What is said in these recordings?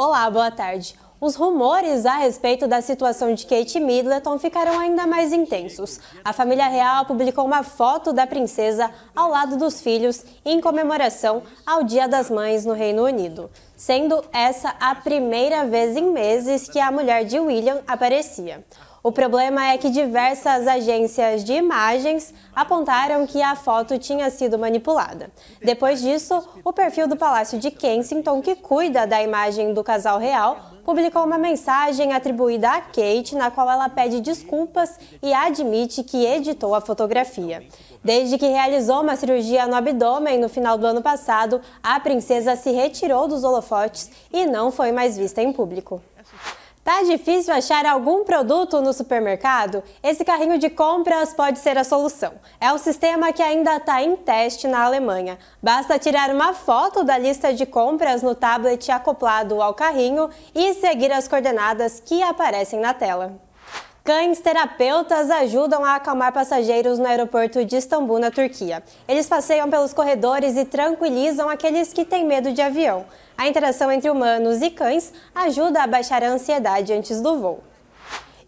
Olá, boa tarde. Os rumores a respeito da situação de Kate Middleton ficaram ainda mais intensos. A família real publicou uma foto da princesa ao lado dos filhos em comemoração ao Dia das Mães no Reino Unido, sendo essa a primeira vez em meses que a mulher de William aparecia. O problema é que diversas agências de imagens apontaram que a foto tinha sido manipulada. Depois disso, o perfil do Palácio de Kensington, que cuida da imagem do casal real, publicou uma mensagem atribuída a Kate, na qual ela pede desculpas e admite que editou a fotografia. Desde que realizou uma cirurgia no abdômen no final do ano passado, a princesa se retirou dos holofotes e não foi mais vista em público. Tá difícil achar algum produto no supermercado? Esse carrinho de compras pode ser a solução. É um sistema que ainda está em teste na Alemanha. Basta tirar uma foto da lista de compras no tablet acoplado ao carrinho e seguir as coordenadas que aparecem na tela. Cães terapeutas ajudam a acalmar passageiros no aeroporto de Istambul, na Turquia. Eles passeiam pelos corredores e tranquilizam aqueles que têm medo de avião. A interação entre humanos e cães ajuda a baixar a ansiedade antes do voo.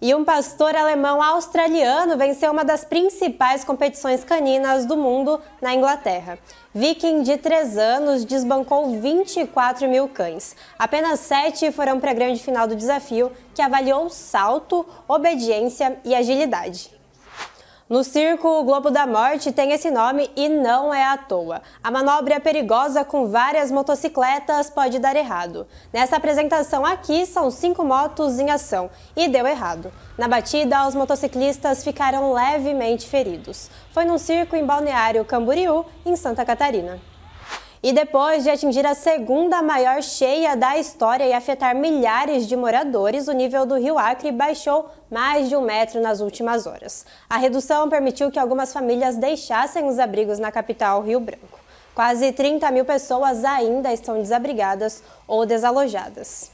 E um pastor alemão australiano venceu uma das principais competições caninas do mundo na Inglaterra. Viking, de 3 anos, desbancou 24 mil cães. Apenas 7 foram para a grande final do desafio, que avaliou salto, obediência e agilidade. No circo, o Globo da Morte tem esse nome e não é à toa. A manobra é perigosa com várias motocicletas pode dar errado. Nessa apresentação aqui, são cinco motos em ação e deu errado. Na batida, os motociclistas ficaram levemente feridos. Foi num circo em Balneário Camboriú, em Santa Catarina. E depois de atingir a segunda maior cheia da história e afetar milhares de moradores, o nível do rio Acre baixou mais de um metro nas últimas horas. A redução permitiu que algumas famílias deixassem os abrigos na capital Rio Branco. Quase 30 mil pessoas ainda estão desabrigadas ou desalojadas.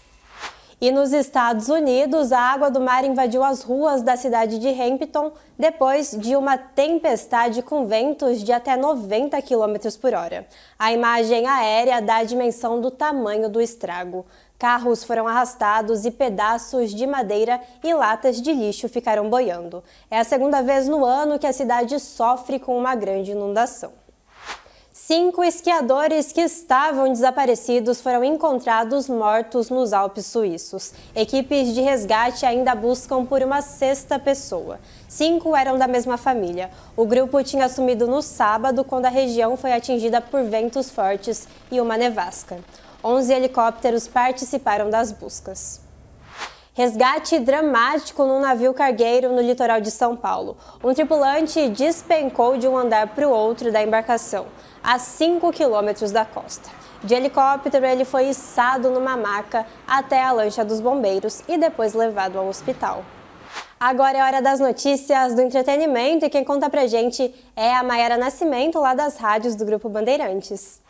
E nos Estados Unidos, a água do mar invadiu as ruas da cidade de Hampton depois de uma tempestade com ventos de até 90 km por hora. A imagem aérea dá a dimensão do tamanho do estrago. Carros foram arrastados e pedaços de madeira e latas de lixo ficaram boiando. É a segunda vez no ano que a cidade sofre com uma grande inundação. Cinco esquiadores que estavam desaparecidos foram encontrados mortos nos Alpes suíços. Equipes de resgate ainda buscam por uma sexta pessoa. Cinco eram da mesma família. O grupo tinha sumido no sábado, quando a região foi atingida por ventos fortes e uma nevasca. Onze helicópteros participaram das buscas. Resgate dramático num navio cargueiro no litoral de São Paulo. Um tripulante despencou de um andar para o outro da embarcação, a 5 quilômetros da costa. De helicóptero, ele foi içado numa maca até a lancha dos bombeiros e depois levado ao hospital. Agora é hora das notícias do entretenimento e quem conta pra gente é a Mayara Nascimento, lá das rádios do Grupo Bandeirantes.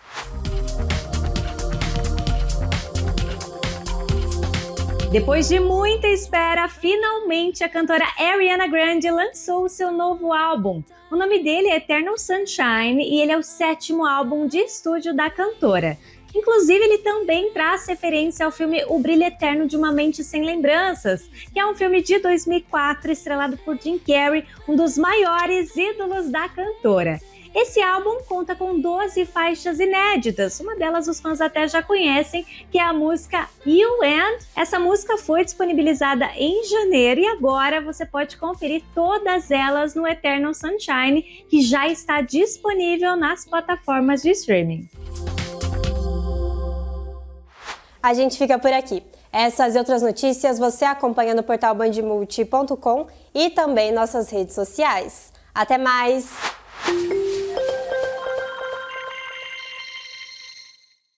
Depois de muita espera, finalmente a cantora Ariana Grande lançou o seu novo álbum. O nome dele é Eternal Sunshine e ele é o sétimo álbum de estúdio da cantora. Inclusive, ele também traz referência ao filme O Brilho Eterno de uma Mente Sem Lembranças, que é um filme de 2004 estrelado por Jim Carrey, um dos maiores ídolos da cantora. Esse álbum conta com 12 faixas inéditas, uma delas os fãs até já conhecem, que é a música You And. Essa música foi disponibilizada em janeiro e agora você pode conferir todas elas no Eternal Sunshine, que já está disponível nas plataformas de streaming. A gente fica por aqui. Essas e outras notícias você acompanha no portal bandmulti.com e também nossas redes sociais. Até mais!